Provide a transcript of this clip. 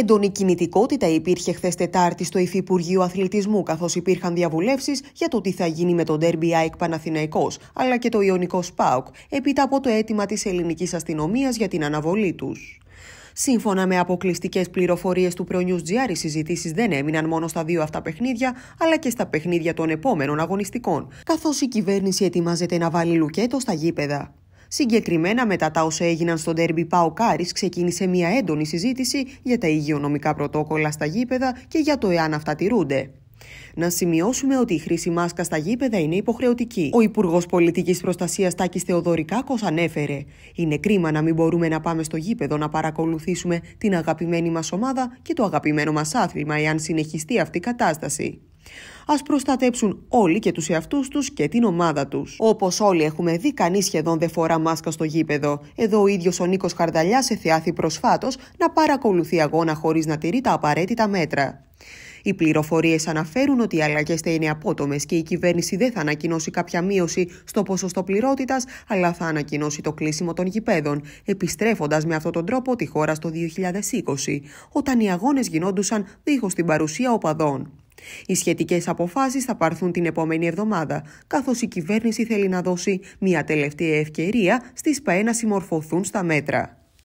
Έντονη κινητικότητα υπήρχε χθες Τετάρτη στο Υφυπουργείο Αθλητισμού, καθώς υπήρχαν διαβουλεύσεις για το τι θα γίνει με τον Ντέρμπι ΑΕΚ Παναθηναϊκός, αλλά και το Ιωνικό ΣΠΑΟΚ, έπειτα από το αίτημα της ελληνικής αστυνομίας για την αναβολή τους. Σύμφωνα με αποκλειστικές πληροφορίες του Pro GR, οι συζητήσεις δεν έμειναν μόνο στα δύο αυτά παιχνίδια, αλλά και στα παιχνίδια των επόμενων αγωνιστικών, καθώς η κυβέρνηση ετοιμάζεται να βάλει λουκέτο στα γήπεδα. Συγκεκριμένα μετά τα όσα έγιναν στο ντέρμπι Πάο Κάρις ξεκίνησε μια έντονη συζήτηση για τα υγειονομικά πρωτόκολλα στα γήπεδα και για το εάν αυτά τηρούνται. Να σημειώσουμε ότι η χρήση μάσκας στα γήπεδα είναι υποχρεωτική. Ο Υπουργός Πολιτικής Προστασίας Τάκης Θεοδωρικάκος ανέφερε: Είναι κρίμα να μην μπορούμε να πάμε στο γήπεδο να παρακολουθήσουμε την αγαπημένη μας ομάδα και το αγαπημένο μας άθλημα, εάν συνεχιστεί αυτή η κατάσταση. Ας προστατέψουν όλοι και τους εαυτούς τους και την ομάδα τους. Όπως όλοι έχουμε δει, κανείς σχεδόν δεν φορά μάσκα στο γήπεδο. Εδώ ο ίδιος ο Νίκος Χαρδαλιάς εθεάθη προσφάτως να παρακολουθεί αγώνα χωρίς να τηρεί τα απαραίτητα μέτρα. Οι πληροφορίες αναφέρουν ότι οι αλλαγές θα είναι απότομες και η κυβέρνηση δεν θα ανακοινώσει κάποια μείωση στο ποσοστό πληρότητας, αλλά θα ανακοινώσει το κλείσιμο των γηπέδων, επιστρέφοντας με αυτόν τον τρόπο τη χώρα στο 2020, όταν οι αγώνες γινόντουσαν δίχως την παρουσία οπαδών. Οι σχετικές αποφάσεις θα πάρθουν την επόμενη εβδομάδα, καθώς η κυβέρνηση θέλει να δώσει μια τελευταία ευκαιρία στις ΠΑΕ να συμμορφωθούν στα μέτρα.